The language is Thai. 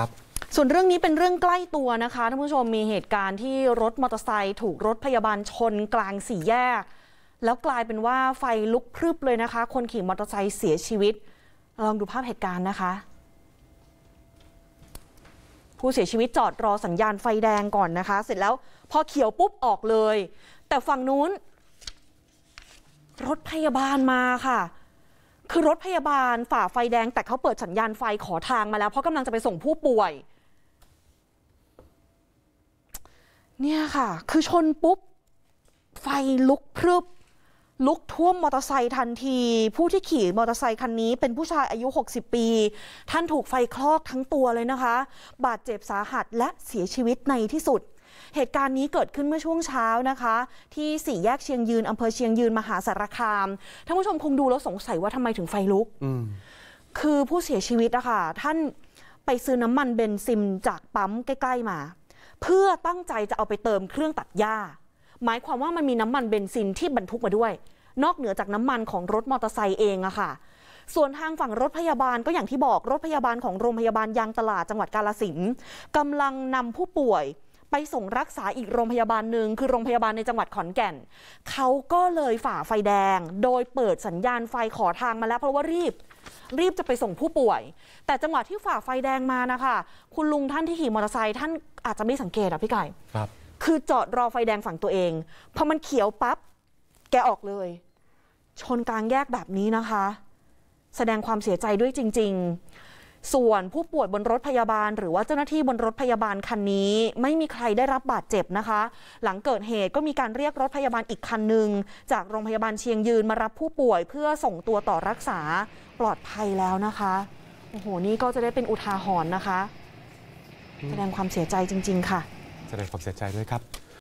ครับส่วนเรื่องนี้เป็นเรื่องใกล้ตัวนะคะท่านผู้ชมมีเหตุการณ์ที่รถมอเตอร์ไซค์ถูกรถพยาบาลชนกลางสี่แยก แล้วกลายเป็นว่าไฟลุกพรึบเลยนะคะ คนขี่มอเตอร์ไซค์เสียชีวิต ลองดูภาพเหตุการณ์นะคะ ผู้เสียชีวิตจอดรอสัญญาณไฟแดงก่อนนะคะ เสร็จแล้วพอเขียวปุ๊บออกเลย แต่ฝั่งนู้น รถพยาบาลมาค่ะคือรถพยาบาลฝ่าไฟแดง แต่เขาเปิดสัญญาณไฟขอทางมาแล้ว เพราะกำลังจะไปส่งผู้ป่วยเนี่ยค่ะ คือชนปุ๊บ ไฟลุกพรึบ ลุกท่วมมอเตอร์ไซค์ทันที ผู้ที่ขี่มอเตอร์ไซคันนี้ เป็นผู้ชายอายุ 60 ปี ท่านถูกไฟคลอกทั้งตัวเลยนะคะ บาดเจ็บสาหัสและเสียชีวิตในที่สุดเหตุการณ์นี้เกิดขึ้นเมื่อช่วงเช้านะคะ ที่สี่แยกเชียงยืน อำเภอเชียงยืนมหาสารคามท่านผู้ชมคงดูแล้วสงสัยว่าทำไมถึงไฟลุก คือผู้เสียชีวิตนะคะท่านไปซื้อน้ำมันเบนซินจากปั๊มใกล้ๆมา เพื่อตั้งใจจะเอาไปเติมเครื่องตัดหญ้า หมายความว่ามันมีน้ำมันเบนซินที่บรรทุกมาด้วย นอกเหนือจากน้ำมันของรถมอเตอร์ไซค์เองอะค่ะส่วนทางฝั่งรถพยาบาลก็อย่างที่บอกรถพยาบาลของโรงพยาบาลยางตลาดจังหวัดกาลสินกำลังนำผู้ป่วยไปส่งรักษาอีกโรงพยาบาลหนึ่งคือโรงพยาบาลในจังหวัดขอนแก่น เขาก็เลยฝ่าไฟแดง โดยเปิดสัญญาณไฟขอทางมาแล้วเพราะว่ารีบรีบจะไปส่งผู้ป่วย แต่จังหวะที่ฝ่าไฟแดงมานะคะ คุณลุงท่านที่ขี่มอเตอร์ไซค์ท่านอาจจะไม่สังเกตอ่ะพี่ไก่ครับ คือจอดรอไฟแดงฝั่งตัวเองพอมันเขียวปับ๊บแกออกเลย ชนกลางแยกแบบนี้นะคะ แสดงความเสียใจด้วยจริง ๆส่วนผู้ป่วยบนรถพยาบาล หรือว่าเจ้าหน้าที่บนรถพยาบาลคันนี้ ไม่มีใครได้รับบาดเจ็บนะคะ หลังเกิดเหตุก็มีการเรียกรถพยาบาลอีกคันหนึ่งจากโรงพยาบาลเชียงยืนมารับผู้ป่วยเพื่อส่งตัวต่อรักษาปลอดภัยแล้วนะคะโอ้โหนี่ก็จะได้เป็นอุทาหรณ์นะคะแสดงความเสียใจจริง ๆ ค่ะแสดงความเสียใจด้วยครับ